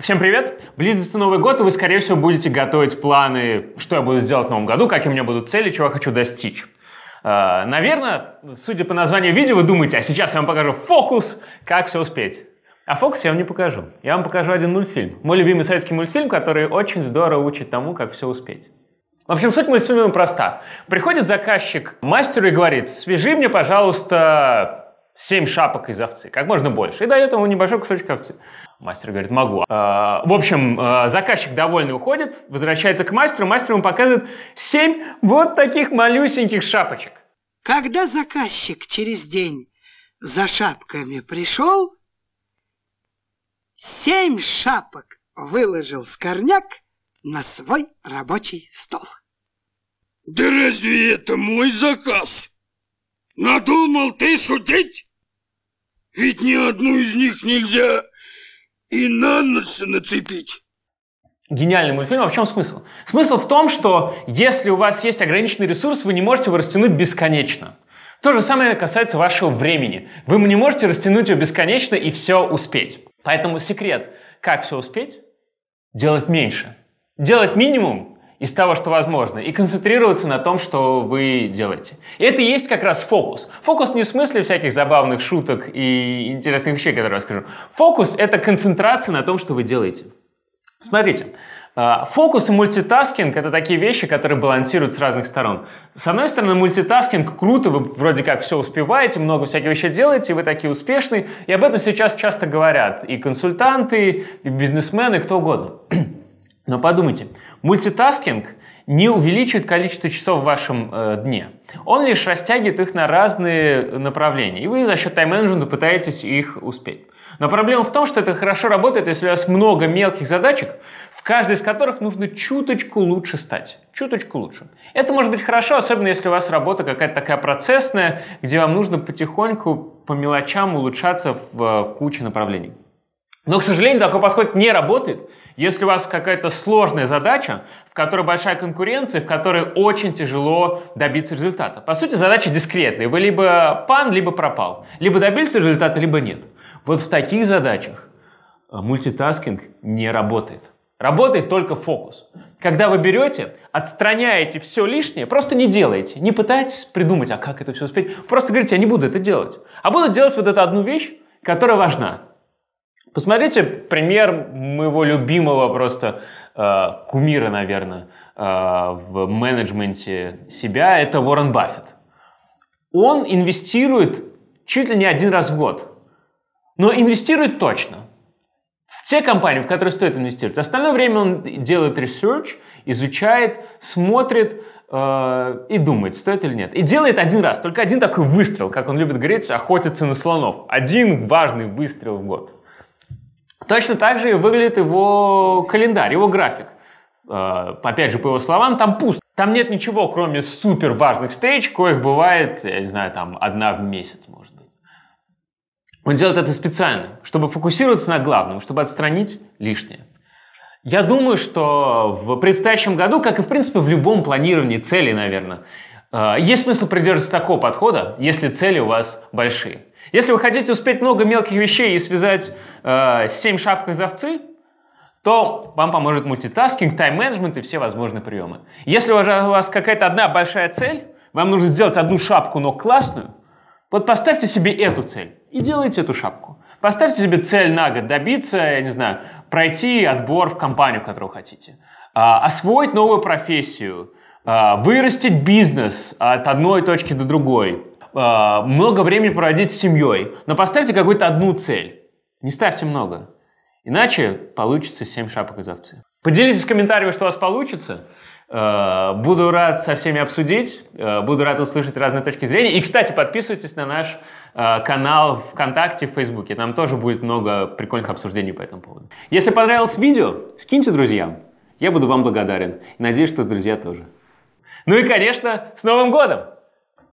Всем привет! Близится Новый год, и вы, скорее всего, будете готовить планы, что я буду сделать в Новом году, какие у меня будут цели, чего я хочу достичь. А, наверное, судя по названию видео, вы думаете, а сейчас я вам покажу фокус, как все успеть. А фокус я вам не покажу. Я вам покажу один мультфильм. Мой любимый советский мультфильм, который очень здорово учит тому, как все успеть. В общем, суть мультфильма проста. Приходит заказчик к мастеру и говорит, свяжи мне, пожалуйста, 7 шапок из овцы, как можно больше, и дает ему небольшой кусочек овцы. Мастер говорит, могу. А, в общем, а, заказчик довольный уходит, возвращается к мастеру, мастер ему показывает семь вот таких малюсеньких шапочек. Когда заказчик через день за шапками пришел, семь шапок выложил Скорняк на свой рабочий стол. Да разве это мой заказ? Надумал ты шутить? Ведь ни одну из них нельзя и на нос нацепить. Гениальный мультфильм. А в чем смысл? Смысл в том, что если у вас есть ограниченный ресурс, вы не можете его растянуть бесконечно. То же самое касается вашего времени. Вы не можете растянуть его бесконечно и все успеть. Поэтому секрет, как все успеть? Делать меньше. Делать минимум из того, что возможно, и концентрироваться на том, что вы делаете. И это и есть как раз фокус. Фокус не в смысле всяких забавных шуток и интересных вещей, которые я расскажу. Фокус — это концентрация на том, что вы делаете. Смотрите, а, фокус и мультитаскинг — это такие вещи, которые балансируют с разных сторон. С одной стороны, мультитаскинг круто, вы вроде как все успеваете, много всяких вещей делаете, вы такие успешные, и об этом сейчас часто говорят и консультанты, и бизнесмены, кто угодно. Но подумайте, мультитаскинг не увеличивает количество часов в вашем э, дне. Он лишь растягивает их на разные направления, и вы за счет тайм-менеджмента пытаетесь их успеть. Но проблема в том, что это хорошо работает, если у вас много мелких задачек, в каждой из которых нужно чуточку лучше стать. Чуточку лучше. Это может быть хорошо, особенно если у вас работа какая-то такая процессная, где вам нужно потихоньку по мелочам улучшаться в э, куче направлений. Но, к сожалению, такой подход не работает, если у вас какая-то сложная задача, в которой большая конкуренция, в которой очень тяжело добиться результата. По сути, задача дискретная. Вы либо пан, либо пропал. Либо добился результата, либо нет. Вот в таких задачах э, мультитаскинг не работает. Работает только фокус. Когда вы берете, отстраняете все лишнее, просто не делаете. Не пытайтесь придумать, а как это все успеть. Просто говорите, я не буду это делать. А буду делать вот эту одну вещь, которая важна. Посмотрите пример моего любимого просто э, кумира, наверное, э, в менеджменте себя. Это Уоррен Баффет. Он инвестирует чуть ли не один раз в год, но инвестирует точно в те компании, в которые стоит инвестировать. Остальное время он делает ресерч, изучает, смотрит э, и думает, стоит или нет. И делает один раз, только один такой выстрел, как он любит говорить, охотится на слонов. Один важный выстрел в год. Точно так же и выглядит его календарь, его график. Э, опять же, по его словам, там пуст. Там нет ничего, кроме супер важных встреч, коих бывает, я не знаю, там одна в месяц, может быть. Он делает это специально, чтобы фокусироваться на главном, чтобы отстранить лишнее. Я думаю, что в предстоящем году, как и в принципе в любом планировании целей, наверное, э, есть смысл придерживаться такого подхода, если цели у вас большие. Если вы хотите успеть много мелких вещей и связать э, 7 шапок из овцы, то вам поможет мультитаскинг, тайм-менеджмент и все возможные приемы. Если у вас какая-то одна большая цель, вам нужно сделать одну шапку, но классную, вот поставьте себе эту цель и делайте эту шапку. Поставьте себе цель на год добиться, я не знаю, пройти отбор в компанию, которую хотите, а, освоить новую профессию, а, вырастить бизнес от одной точки до другой – Э, много времени проводить с семьей, но поставьте какую-то одну цель. Не ставьте много. Иначе получится 7 шапок из овцы. Поделитесь в комментариях, что у вас получится. Э, буду рад со всеми обсудить, э, буду рад услышать разные точки зрения. И, кстати, подписывайтесь на наш канал ВКонтакте, в Фейсбуке. Там тоже будет много прикольных обсуждений по этому поводу. Если понравилось видео, скиньте друзьям. Я буду вам благодарен. надеюсь, что друзья тоже. Ну и, конечно, с Новым годом!